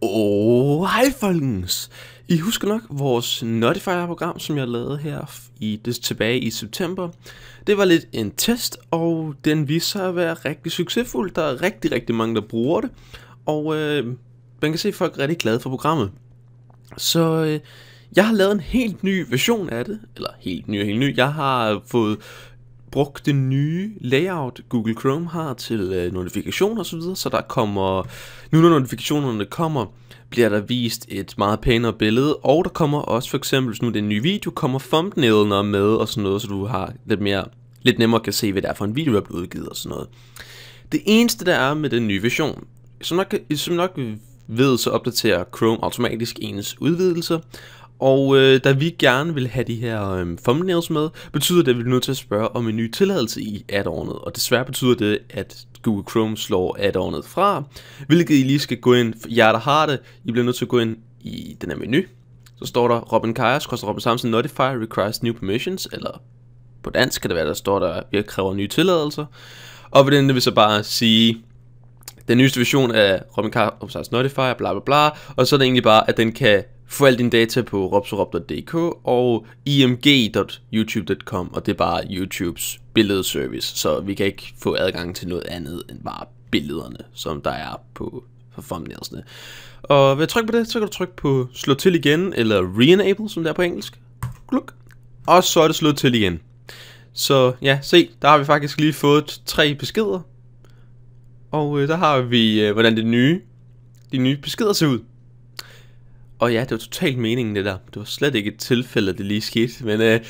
Og oh, hej folkens! I husker nok vores Notifier-program, som jeg lavede her i det tilbage i september. Det var lidt en test, og den viste sig at være rigtig succesfuld. Der er rigtig, rigtig mange, der bruger det. Og øh, man kan se, at folk er rigtig glade for programmet. Så øh, jeg har lavet en helt ny version af det. Eller helt ny og helt ny. Jeg har fået brugt det nye layout, Google Chrome har til øh, notifikationer osv., så, så der kommer, nu når notifikationerne kommer, bliver der vist et meget pænere billede, og der kommer også for eksempel, hvis nu det er en ny video, kommer thumbnailener med og sådan noget, så du har lidt mere, lidt nemmere kan se, hvad det er for en video, der er blevet udgivet og sådan noget. Det eneste, der er med den nye version, som nok, som nok ved, så opdaterer Chrome automatisk ens udvidelser, og øh, da vi gerne vil have de her øh, thumbnails med, betyder det, at vi er nødt til at spørge om en ny tilladelse i add-onet. Og desværre betyder det, at Google Chrome slår add-onet fra, hvilket I lige skal gå ind, jer der har det, I bliver nødt til at gå ind i den her menu. Så står der Robin Kajas, koster Robin Samson, Notify requires new permissions, eller på dansk kan det være, der står der, at vi kræver nye tilladelser. Og ved den vil så bare sige, den nyeste version af Robin Kajas Notify, bla bla bla, og så er det egentlig bare, at den kan få al din data på robsorop.dk og img.youtube.com, og det er bare YouTubes billedservice, så vi kan ikke få adgang til noget andet end bare billederne, som der er på for thumbnailsene. Og ved at trykke på det, så kan du trykke på slå til igen, eller re-enable, som det er på engelsk. Gluk. Og så er det slået til igen. Så ja, se, der har vi faktisk lige fået tre beskeder. Og øh, der har vi, øh, hvordan det nye, de nye beskeder ser ud. Og ja, det var totalt meningen det der. Det var slet ikke et tilfælde, at det lige skete. Men øh,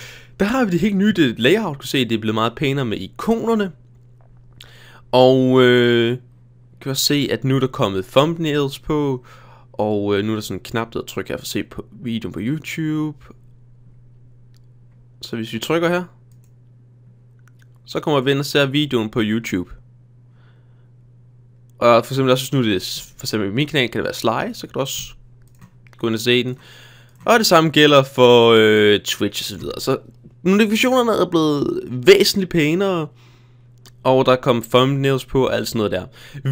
der har vi det helt nye det layout. Du kan se, det er blevet meget pænere med ikonerne. Og øh, kan også se, at nu er der kommet thumbnails på. Og øh, nu er der sådan en knap, der trykker her for at se på videoen på YouTube. Så hvis vi trykker her, så kommer vi ind og ser videoen på YouTube. Og for eksempel også, hvis nu det er, for eksempel min kanal kan det være Sly, så kan du også gå ind og se den. Og det samme gælder for øh, Twitch og så videre. Så notifikationerne er blevet væsentligt pænere. Og der kom thumbnails på og alt sådan noget der.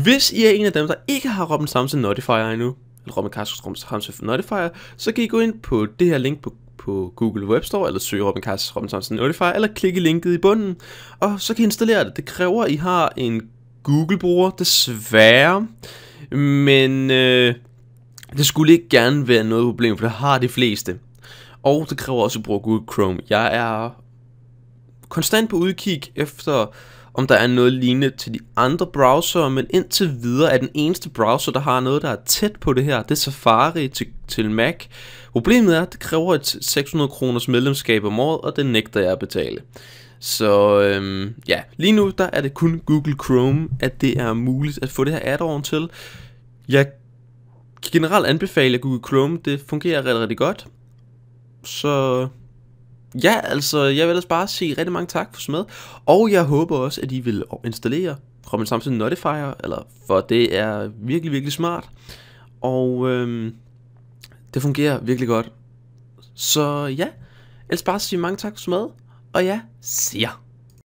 Hvis I er en af dem, der ikke har Robin Samson Notifier endnu, eller Robin Carstens Samson Notifier, så kan I gå ind på det her link på på Google Web Store, eller søge Robin Carstens Robin Samson Notifier, eller klikke linket i bunden, og så kan I installere det. Det kræver, at I har en Google-bruger, desværre. Men øh, det skulle ikke gerne være noget problem, for det har de fleste. Og det kræver også at bruge Google Chrome. Jeg er konstant på udkig efter, om der er noget lignende til de andre browsere, men indtil videre er den eneste browser, der har noget, der er tæt på det her, det er Safari til, til Mac. Problemet er, at det kræver et 600 kroners medlemskab om året, og det nægter jeg at betale. Så øhm, ja, lige nu der er det kun Google Chrome, at det er muligt at få det her add-on til. Jeg generelt anbefale Google Chrome. Det fungerer rigtig, rigtig godt. Så ja, altså, jeg vil ellers bare sige rigtig mange tak for smed. Og jeg håber også, at I vil installere Chrome Samsung Notifier, eller, for det er virkelig, virkelig smart. Og øhm, det fungerer virkelig godt. Så ja, ellers bare sige mange tak for smed. Og ja, jer.